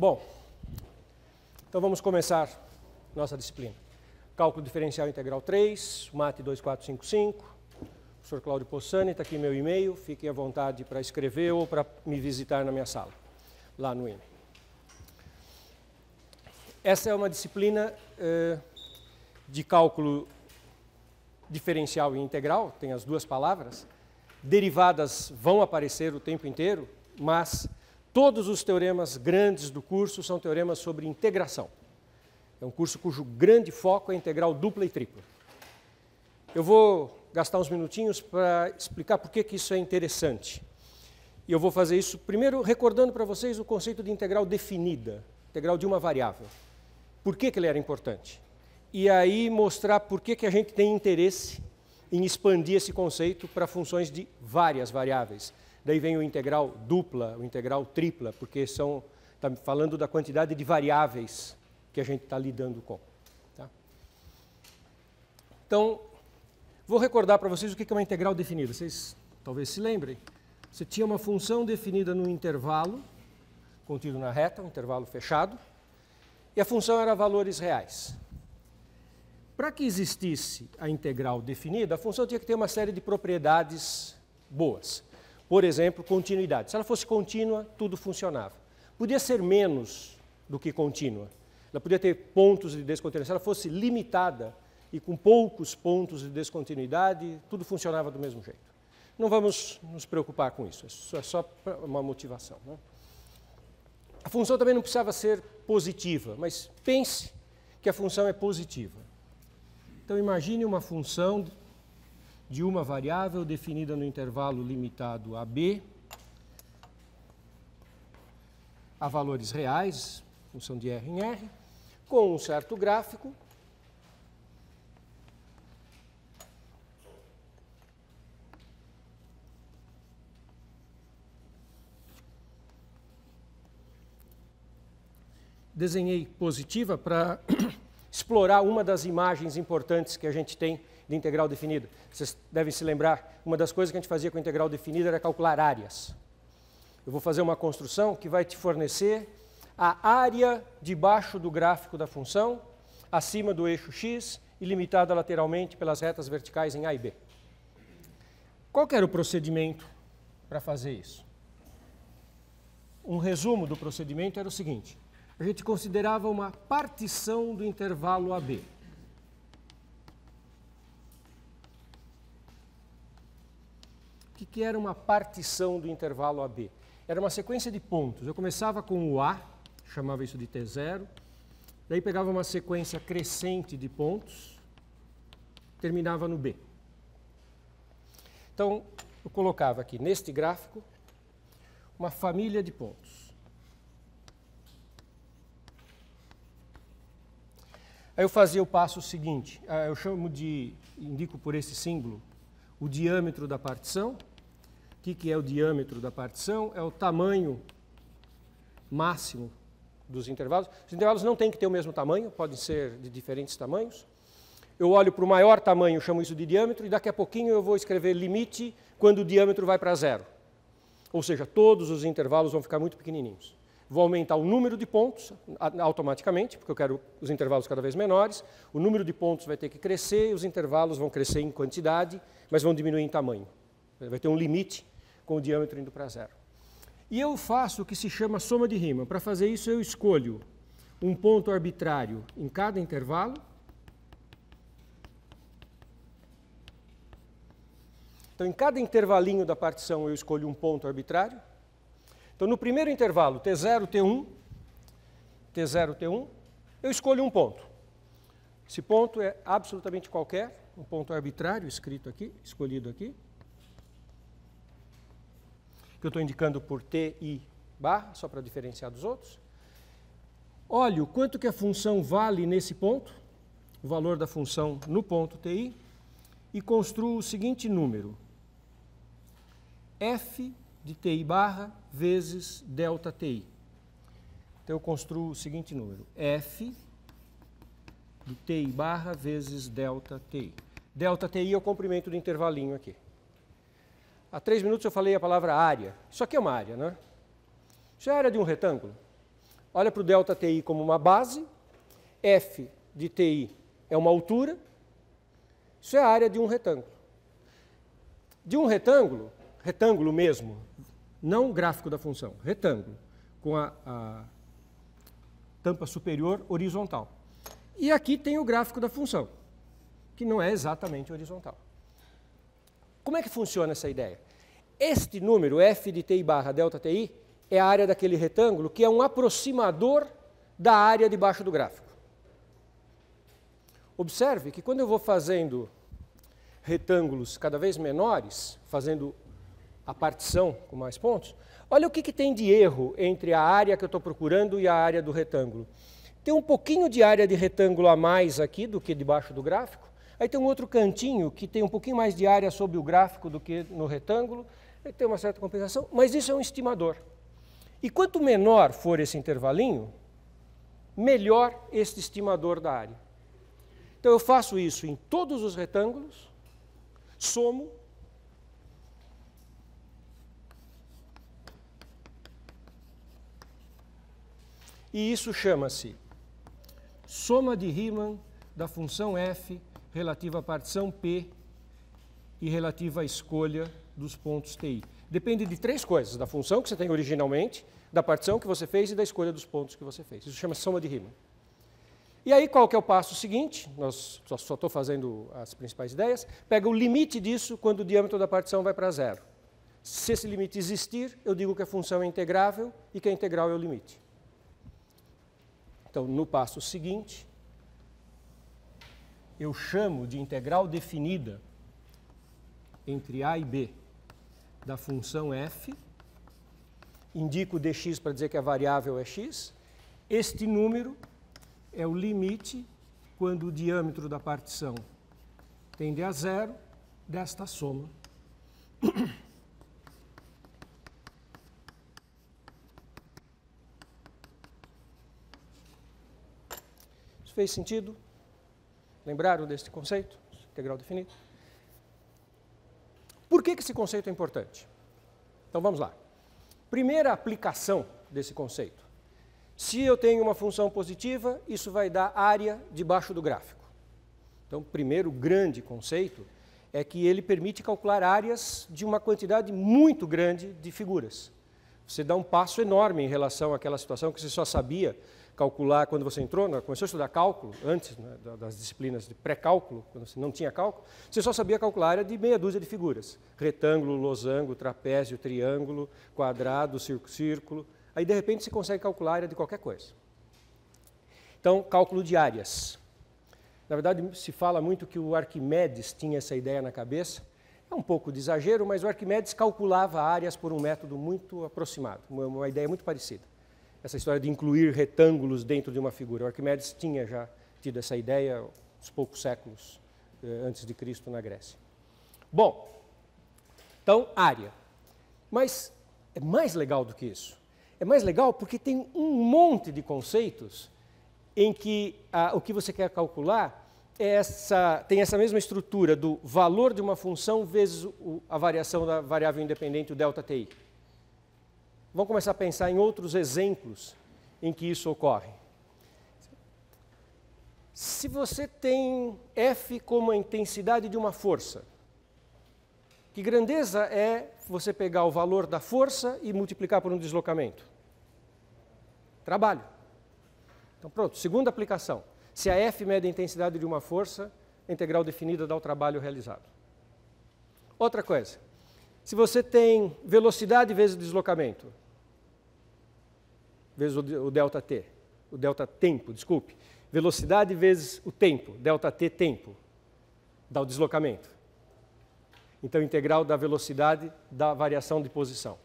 Bom, então vamos começar nossa disciplina. Cálculo diferencial integral 3, MAT 2455. O professor Cláudio Possani, está aqui meu e-mail. Fiquem à vontade para escrever ou para me visitar na minha sala, lá no IME. Essa é uma disciplina eh, de cálculo diferencial e integral, tem as duas palavras. Derivadas vão aparecer o tempo inteiro, mas Todos os teoremas grandes do curso são teoremas sobre integração. É um curso cujo grande foco é integral dupla e tripla. Eu vou gastar uns minutinhos para explicar por que, que isso é interessante. E eu vou fazer isso primeiro recordando para vocês o conceito de integral definida, integral de uma variável. Por que, que ele era importante? E aí mostrar por que, que a gente tem interesse em expandir esse conceito para funções de várias variáveis Daí vem o integral dupla, o integral tripla, porque são me tá falando da quantidade de variáveis que a gente está lidando com. Tá? Então, vou recordar para vocês o que é uma integral definida. Vocês talvez se lembrem. Você tinha uma função definida num intervalo, contido na reta, um intervalo fechado, e a função era valores reais. Para que existisse a integral definida, a função tinha que ter uma série de propriedades boas. Por exemplo, continuidade. Se ela fosse contínua, tudo funcionava. Podia ser menos do que contínua. Ela podia ter pontos de descontinuidade. Se ela fosse limitada e com poucos pontos de descontinuidade, tudo funcionava do mesmo jeito. Não vamos nos preocupar com isso, isso é só uma motivação. Né? A função também não precisava ser positiva, mas pense que a função é positiva. Então imagine uma função de uma variável definida no intervalo limitado a b, a valores reais, função de R em R, com um certo gráfico. Desenhei positiva para explorar uma das imagens importantes que a gente tem de integral definida. Vocês devem se lembrar, uma das coisas que a gente fazia com integral definida era calcular áreas. Eu vou fazer uma construção que vai te fornecer a área debaixo do gráfico da função, acima do eixo x e limitada lateralmente pelas retas verticais em A e B. Qual era o procedimento para fazer isso? Um resumo do procedimento era o seguinte: a gente considerava uma partição do intervalo AB. que era uma partição do intervalo AB? Era uma sequência de pontos. Eu começava com o A, chamava isso de T0, daí pegava uma sequência crescente de pontos, terminava no B. Então, eu colocava aqui neste gráfico uma família de pontos. Aí eu fazia o passo seguinte, ah, eu chamo de, indico por esse símbolo, o diâmetro da partição, o que, que é o diâmetro da partição? É o tamanho máximo dos intervalos. Os intervalos não têm que ter o mesmo tamanho, podem ser de diferentes tamanhos. Eu olho para o maior tamanho, chamo isso de diâmetro, e daqui a pouquinho eu vou escrever limite quando o diâmetro vai para zero. Ou seja, todos os intervalos vão ficar muito pequenininhos. Vou aumentar o número de pontos automaticamente, porque eu quero os intervalos cada vez menores. O número de pontos vai ter que crescer, os intervalos vão crescer em quantidade, mas vão diminuir em tamanho. Vai ter um limite com o diâmetro indo para zero. E eu faço o que se chama soma de Riemann. Para fazer isso, eu escolho um ponto arbitrário em cada intervalo. Então, em cada intervalinho da partição, eu escolho um ponto arbitrário. Então, no primeiro intervalo, T0, T1, T0, T1, eu escolho um ponto. Esse ponto é absolutamente qualquer, um ponto arbitrário escrito aqui, escolhido aqui que eu estou indicando por ti barra, só para diferenciar dos outros. Olho quanto que a função vale nesse ponto, o valor da função no ponto TI, e construo o seguinte número, F de TI barra vezes delta TI. Então eu construo o seguinte número, F de TI barra vezes delta TI. Delta TI é o comprimento do intervalinho aqui. Há três minutos eu falei a palavra área. Isso aqui é uma área, né? Isso é a área de um retângulo. Olha para o delta TI como uma base, F de TI é uma altura, isso é a área de um retângulo. De um retângulo, retângulo mesmo, não gráfico da função, retângulo, com a, a tampa superior horizontal. E aqui tem o gráfico da função, que não é exatamente horizontal. Como é que funciona essa ideia? Este número, f de ti barra delta ti, é a área daquele retângulo que é um aproximador da área debaixo do gráfico. Observe que quando eu vou fazendo retângulos cada vez menores, fazendo a partição com mais pontos, olha o que, que tem de erro entre a área que eu estou procurando e a área do retângulo. Tem um pouquinho de área de retângulo a mais aqui do que debaixo do gráfico, Aí tem um outro cantinho que tem um pouquinho mais de área sobre o gráfico do que no retângulo, ele tem uma certa compensação, mas isso é um estimador. E quanto menor for esse intervalinho, melhor este estimador da área. Então eu faço isso em todos os retângulos, somo, e isso chama-se soma de Riemann da função f relativa à partição P e relativa à escolha dos pontos TI. Depende de três coisas, da função que você tem originalmente, da partição que você fez e da escolha dos pontos que você fez. Isso chama soma de Riemann. E aí, qual que é o passo seguinte? Nós só estou fazendo as principais ideias. Pega o limite disso quando o diâmetro da partição vai para zero. Se esse limite existir, eu digo que a função é integrável e que a integral é o limite. Então, no passo seguinte, eu chamo de integral definida entre a e b da função f, indico dx para dizer que a variável é x, este número é o limite quando o diâmetro da partição tende a zero desta soma. Isso fez sentido? Lembraram deste conceito? Integral definido Por que, que esse conceito é importante? Então vamos lá. Primeira aplicação desse conceito. Se eu tenho uma função positiva, isso vai dar área debaixo do gráfico. Então, o primeiro grande conceito é que ele permite calcular áreas de uma quantidade muito grande de figuras. Você dá um passo enorme em relação àquela situação que você só sabia calcular, quando você entrou, né, começou a estudar cálculo, antes né, das disciplinas de pré-cálculo, quando você não tinha cálculo, você só sabia calcular a área de meia dúzia de figuras. Retângulo, losango, trapézio, triângulo, quadrado, círculo. Aí, de repente, você consegue calcular a área de qualquer coisa. Então, cálculo de áreas. Na verdade, se fala muito que o Arquimedes tinha essa ideia na cabeça. É um pouco de exagero, mas o Arquimedes calculava áreas por um método muito aproximado, uma ideia muito parecida essa história de incluir retângulos dentro de uma figura. O Arquimedes tinha já tido essa ideia uns poucos séculos eh, antes de Cristo na Grécia. Bom, então área. Mas é mais legal do que isso. É mais legal porque tem um monte de conceitos em que ah, o que você quer calcular é essa, tem essa mesma estrutura do valor de uma função vezes o, a variação da variável independente, o delta TI. Vamos começar a pensar em outros exemplos em que isso ocorre. Se você tem F como a intensidade de uma força, que grandeza é você pegar o valor da força e multiplicar por um deslocamento? Trabalho. Então, pronto, segunda aplicação. Se a F mede a intensidade de uma força, a integral definida dá o trabalho realizado. Outra coisa. Se você tem velocidade vezes deslocamento, vezes o delta t, o delta tempo, desculpe. Velocidade vezes o tempo, delta t tempo, dá o deslocamento. Então, integral da velocidade da variação de posição.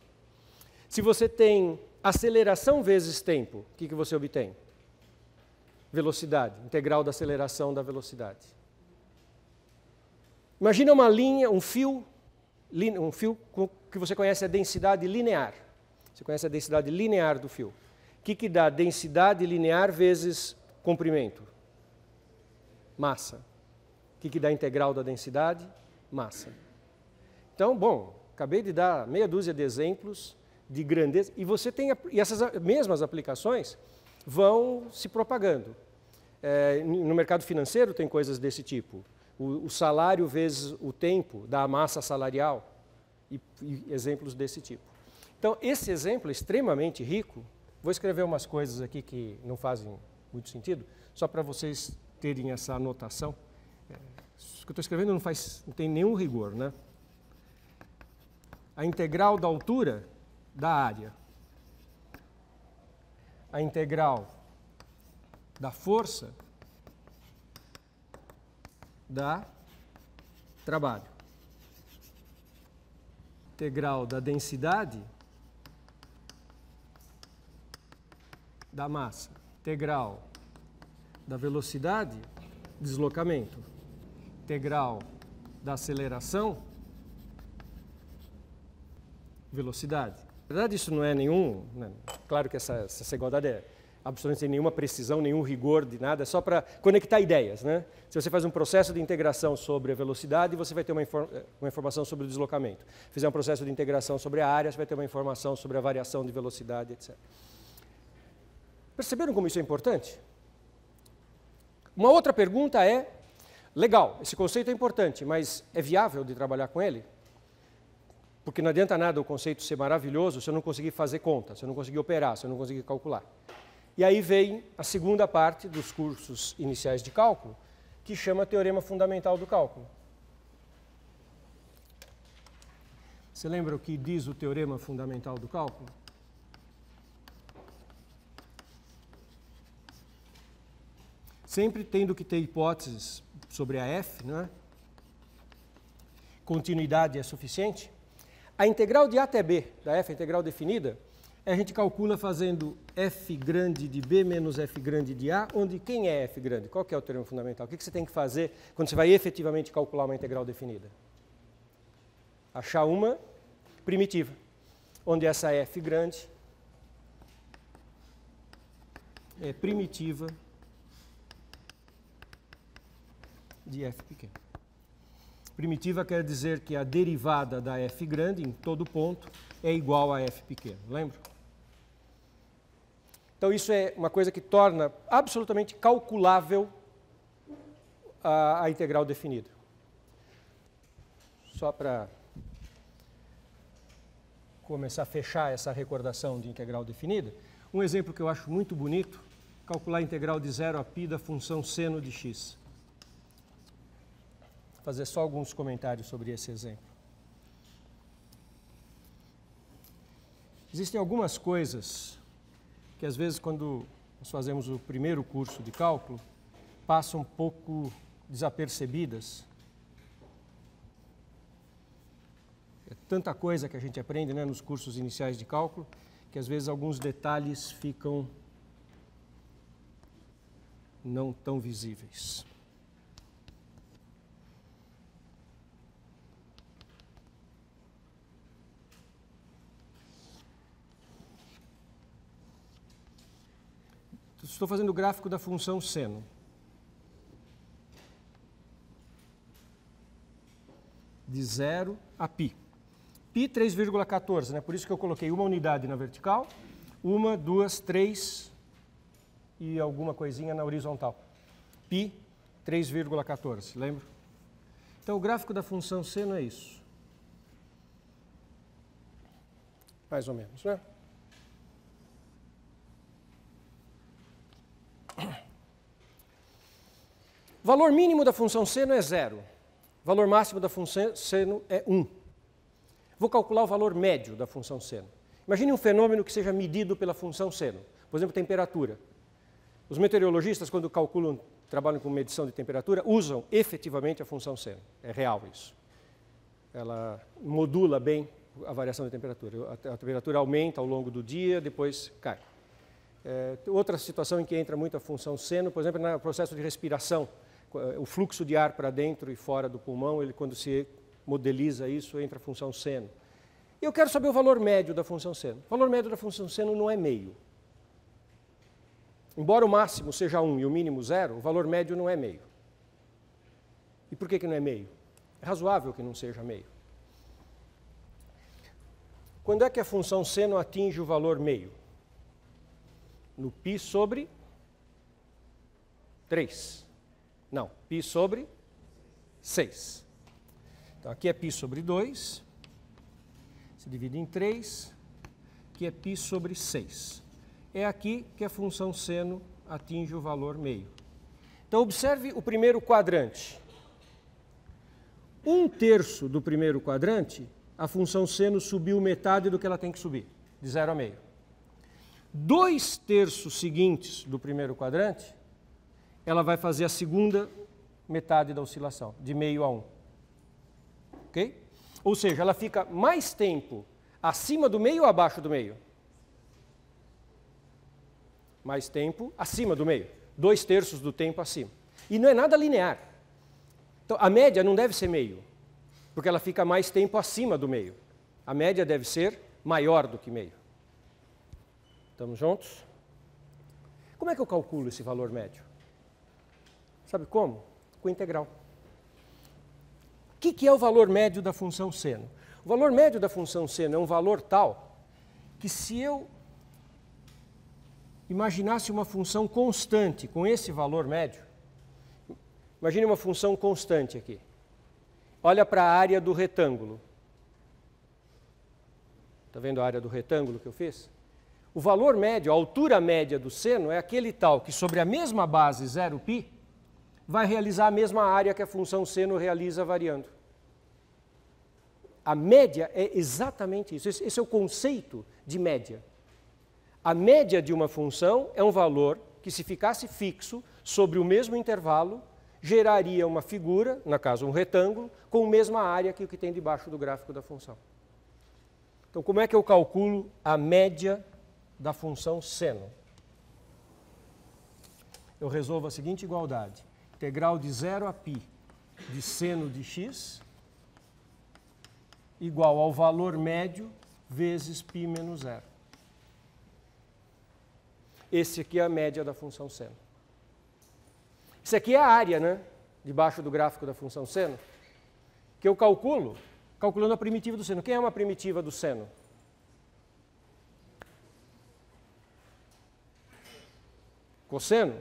Se você tem aceleração vezes tempo, o que, que você obtém? Velocidade, integral da aceleração da velocidade. Imagina uma linha, um fio, um fio que você conhece a densidade linear. Você conhece a densidade linear do fio que, que dá densidade linear vezes comprimento? Massa. O que, que dá integral da densidade? Massa. Então, bom, acabei de dar meia dúzia de exemplos de grandeza, e você tem, e essas mesmas aplicações vão se propagando. É, no mercado financeiro tem coisas desse tipo. O, o, salário vezes o tempo da massa salarial e, e exemplos desse tipo. Então, esse exemplo é extremamente rico Vou escrever umas coisas aqui que não fazem muito sentido, só para vocês terem essa anotação. É, o que eu estou escrevendo não, faz, não tem nenhum rigor, né? A integral da altura da área. A integral da força da trabalho. Integral da densidade da massa, integral da velocidade, deslocamento, integral da aceleração, velocidade. Na verdade, isso não é nenhum. Né? Claro que essa, essa igualdade é absolutamente sem nenhuma precisão, nenhum rigor de nada, é só para conectar ideias. Né? Se você faz um processo de integração sobre a velocidade, você vai ter uma, eh, uma informação sobre o deslocamento. Se fizer um processo de integração sobre a área, você vai ter uma informação sobre a variação de velocidade, etc. Perceberam como isso é importante? Uma outra pergunta é: legal, esse conceito é importante, mas é viável de trabalhar com ele? Porque não adianta nada o conceito ser maravilhoso se eu não conseguir fazer conta, se eu não conseguir operar, se eu não conseguir calcular. E aí vem a segunda parte dos cursos iniciais de cálculo, que chama Teorema Fundamental do Cálculo. Você lembra o que diz o Teorema Fundamental do Cálculo? sempre tendo que ter hipóteses sobre a f, né? continuidade é suficiente, a integral de a até b, da f, a integral definida, a gente calcula fazendo f grande de b menos f grande de a, onde quem é f grande? Qual é o termo fundamental? O que, que você tem que fazer quando você vai efetivamente calcular uma integral definida? Achar uma primitiva, onde essa f grande é primitiva de f pequeno. Primitiva quer dizer que a derivada da f grande em todo ponto é igual a f pequeno, lembra? Então isso é uma coisa que torna absolutamente calculável a, a integral definida. Só para começar a fechar essa recordação de integral definida, um exemplo que eu acho muito bonito, calcular a integral de zero a π da função seno de x fazer só alguns comentários sobre esse exemplo. Existem algumas coisas que, às vezes, quando nós fazemos o primeiro curso de cálculo, passam um pouco desapercebidas. É tanta coisa que a gente aprende né, nos cursos iniciais de cálculo que, às vezes, alguns detalhes ficam não tão visíveis. Estou fazendo o gráfico da função seno. De 0 a π. π 3,14, né? por isso que eu coloquei uma unidade na vertical, uma, duas, três e alguma coisinha na horizontal. π 3,14, lembra? Então o gráfico da função seno é isso. Mais ou menos, né? Valor mínimo da função seno é zero. Valor máximo da função seno é 1. Um. Vou calcular o valor médio da função seno. Imagine um fenômeno que seja medido pela função seno. Por exemplo, temperatura. Os meteorologistas, quando calculam, trabalham com medição de temperatura, usam efetivamente a função seno. É real isso. Ela modula bem a variação de temperatura. A temperatura aumenta ao longo do dia, depois cai. É, outra situação em que entra muito a função seno, por exemplo, no processo de respiração, é, o fluxo de ar para dentro e fora do pulmão, ele quando se modeliza isso, entra a função seno. Eu quero saber o valor médio da função seno. O valor médio da função seno não é meio. Embora o máximo seja 1 um e o mínimo 0, o valor médio não é meio. E por que, que não é meio? É razoável que não seja meio. Quando é que a função seno atinge o valor meio? no π sobre 3. Não, π sobre 6. Então aqui é π sobre 2, se divide em 3, que é π sobre 6. É aqui que a função seno atinge o valor meio. Então observe o primeiro quadrante. Um terço do primeiro quadrante, a função seno subiu metade do que ela tem que subir, de zero a meio dois terços seguintes do primeiro quadrante, ela vai fazer a segunda metade da oscilação, de meio a um. Ok? Ou seja, ela fica mais tempo acima do meio ou abaixo do meio? Mais tempo acima do meio. Dois terços do tempo acima. E não é nada linear. Então, a média não deve ser meio, porque ela fica mais tempo acima do meio. A média deve ser maior do que meio. Estamos juntos? Como é que eu calculo esse valor médio? Sabe como? Com integral. O que, que é o valor médio da função seno? O valor médio da função seno é um valor tal que se eu imaginasse uma função constante com esse valor médio, imagine uma função constante aqui. Olha para a área do retângulo. Está vendo a área do retângulo que eu fiz? O valor médio, a altura média do seno é aquele tal que sobre a mesma base zero π vai realizar a mesma área que a função seno realiza variando. A média é exatamente isso. Esse é o conceito de média. A média de uma função é um valor que, se ficasse fixo sobre o mesmo intervalo, geraria uma figura, na caso um retângulo, com a mesma área que o que tem debaixo do gráfico da função. Então, como é que eu calculo a média da função seno. Eu resolvo a seguinte igualdade. Integral de zero a π de seno de x igual ao valor médio vezes π menos zero. Esse aqui é a média da função seno. Isso aqui é a área, né? Debaixo do gráfico da função seno. Que eu calculo, calculando a primitiva do seno. Quem é uma primitiva do seno? Cosseno?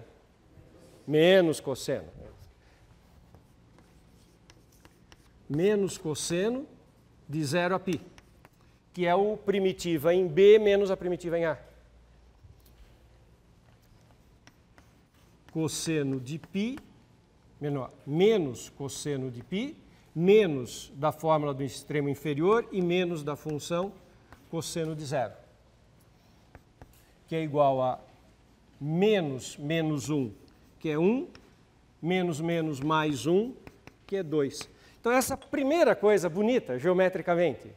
Menos cosseno. Menos cosseno de zero a π, que é o primitiva em B menos a primitiva em A. Cosseno de π, menor, menos cosseno de π, menos da fórmula do extremo inferior e menos da função cosseno de zero, que é igual a menos menos 1, que é 1, menos menos mais 1, que é 2. Então essa primeira coisa bonita geometricamente.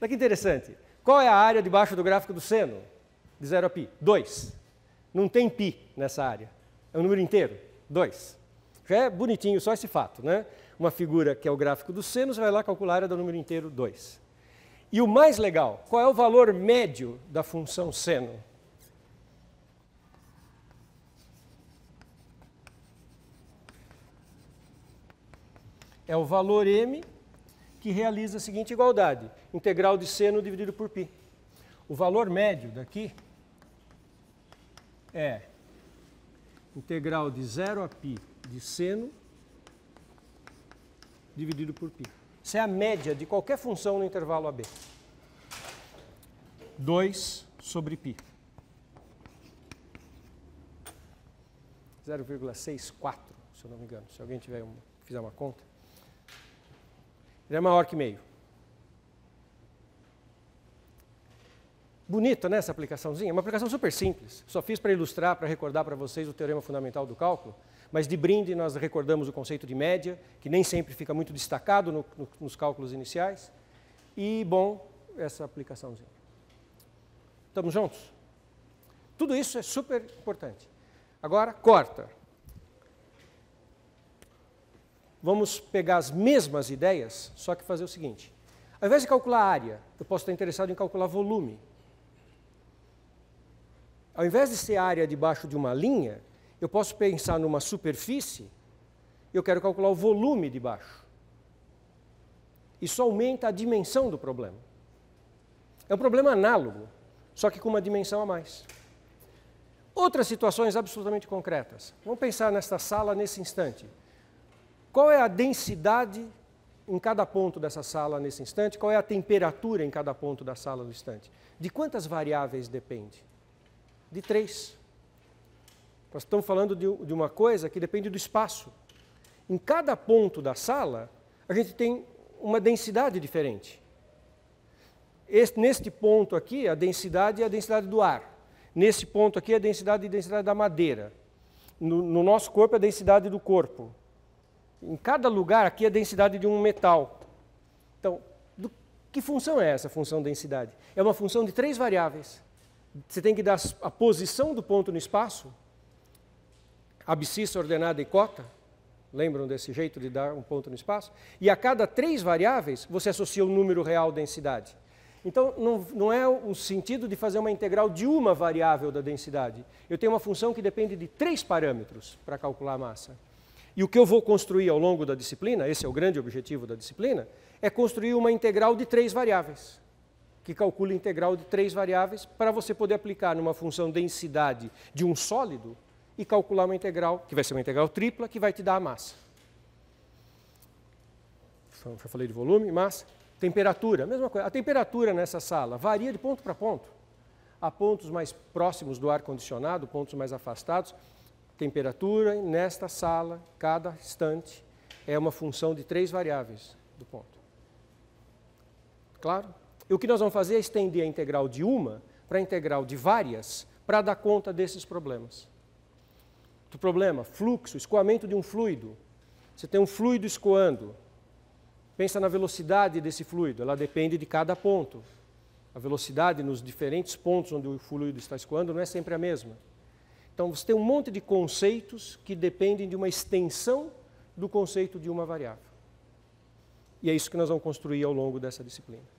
Olha que interessante. Qual é a área debaixo do gráfico do seno? De 0 a π? 2. Não tem π nessa área. É o número inteiro, 2. Já é bonitinho só esse fato, né? Uma figura que é o gráfico do seno, você vai lá calcular a é área do número inteiro, 2. E o mais legal, qual é o valor médio da função seno? é o valor m que realiza a seguinte igualdade: integral de seno dividido por π. O valor médio daqui é integral de 0 a π de seno dividido por π. Isso é a média de qualquer função no intervalo AB. 2 sobre π. 0,64, se eu não me engano, se alguém tiver fizer uma conta. Ele é maior que meio. Bonita, né, essa aplicaçãozinha? É uma aplicação super simples. Só fiz para ilustrar, para recordar para vocês o teorema fundamental do cálculo, mas de brinde nós recordamos o conceito de média, que nem sempre fica muito destacado no, no, nos cálculos iniciais. E, bom, essa aplicaçãozinha. Estamos juntos? Tudo isso é super importante. Agora, corta. vamos pegar as mesmas ideias, só que fazer o seguinte: ao invés de calcular área, eu posso estar interessado em calcular volume. Ao invés de ser área debaixo de uma linha, eu posso pensar numa superfície e eu quero calcular o volume debaixo. Isso aumenta a dimensão do problema. É um problema análogo, só que com uma dimensão a mais. Outras situações absolutamente concretas. Vamos pensar nesta sala nesse instante. Qual é a densidade em cada ponto dessa sala nesse instante? Qual é a temperatura em cada ponto da sala no instante? De quantas variáveis depende? De três. Nós estamos falando de, de uma coisa que depende do espaço. Em cada ponto da sala, a gente tem uma densidade diferente. Este, neste ponto aqui, a densidade é a densidade do ar. Nesse ponto aqui, a densidade é a densidade da madeira. No, no nosso corpo, é a densidade do corpo. Em cada lugar aqui é a densidade de um metal. Então, do, que função é essa função densidade? É uma função de três variáveis. Você tem que dar a posição do ponto no espaço, abscissa, ordenada e cota. Lembram desse jeito de dar um ponto no espaço? E a cada três variáveis, você associa o um número real densidade. Então, não, não, é o sentido de fazer uma integral de uma variável da densidade. Eu tenho uma função que depende de três parâmetros para calcular a massa. E o que eu vou construir ao longo da disciplina, esse é o grande objetivo da disciplina, é construir uma integral de três variáveis, que calcula a integral de três variáveis para você poder aplicar numa função densidade de um sólido e calcular uma integral, que vai ser uma integral tripla, que vai te dar a massa. Já falei de volume, massa. Temperatura, mesma coisa. A temperatura nessa sala varia de ponto para ponto. Há pontos mais próximos do ar-condicionado, pontos mais afastados temperatura nesta sala, cada instante, é uma função de três variáveis do ponto. Claro? E o que nós vamos fazer é estender a integral de uma para a integral de várias para dar conta desses problemas. Do problema, fluxo, escoamento de um fluido. Você tem um fluido escoando. Pensa na velocidade desse fluido, ela depende de cada ponto. A velocidade nos diferentes pontos onde o fluido está escoando não é sempre a mesma. Então você tem um monte de conceitos que dependem de uma extensão do conceito de uma variável. E é isso que nós vamos construir ao longo dessa disciplina.